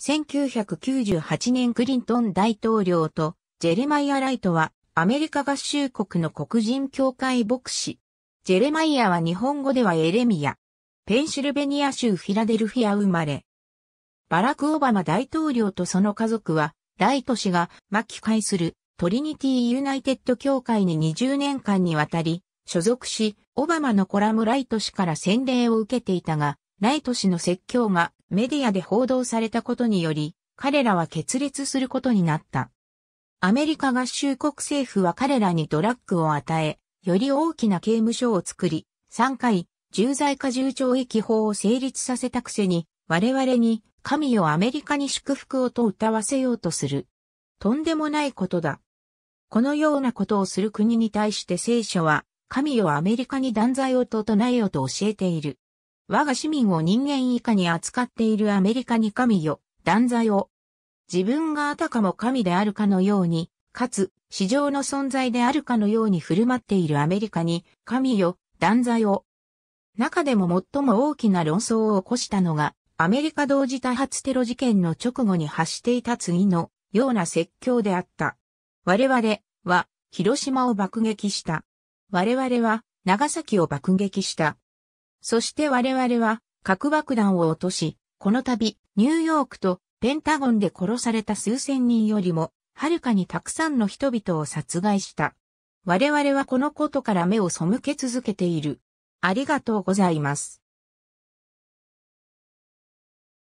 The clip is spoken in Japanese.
1998年クリントン大統領とジェレマイア・ライトはアメリカ合衆国の黒人協会牧師。ジェレマイアは日本語ではエレミア。ペンシルベニア州フィラデルフィア生まれ。バラク・オバマ大統領とその家族は、ライト氏が巻き返するトリニティ・ユナイテッド協会に20年間にわたり所属し、オバマのコラムライト氏から洗礼を受けていたが、ライト氏の説教がメディアで報道されたことにより、彼らは決裂することになった。アメリカ合衆国政府は彼らにドラッグを与え、より大きな刑務所を作り、3回、重罪化重懲役法を成立させたくせに、我々に、神をアメリカに祝福をと歌わせようとする。とんでもないことだ。このようなことをする国に対して聖書は、神をアメリカに断罪をと唱えよと教えている。我が市民を人間以下に扱っているアメリカに神よ、断罪を。自分があたかも神であるかのように、かつ、市場の存在であるかのように振る舞っているアメリカに、神よ、断罪を。中でも最も大きな論争を起こしたのが、アメリカ同時多発テロ事件の直後に発していた次のような説教であった。我々は広島を爆撃した。我々は長崎を爆撃した。そして我々は核爆弾を落とし、この度、ニューヨークとペンタゴンで殺された数千人よりも、はるかにたくさんの人々を殺害した。我々はこのことから目を背け続けている。ありがとうございます。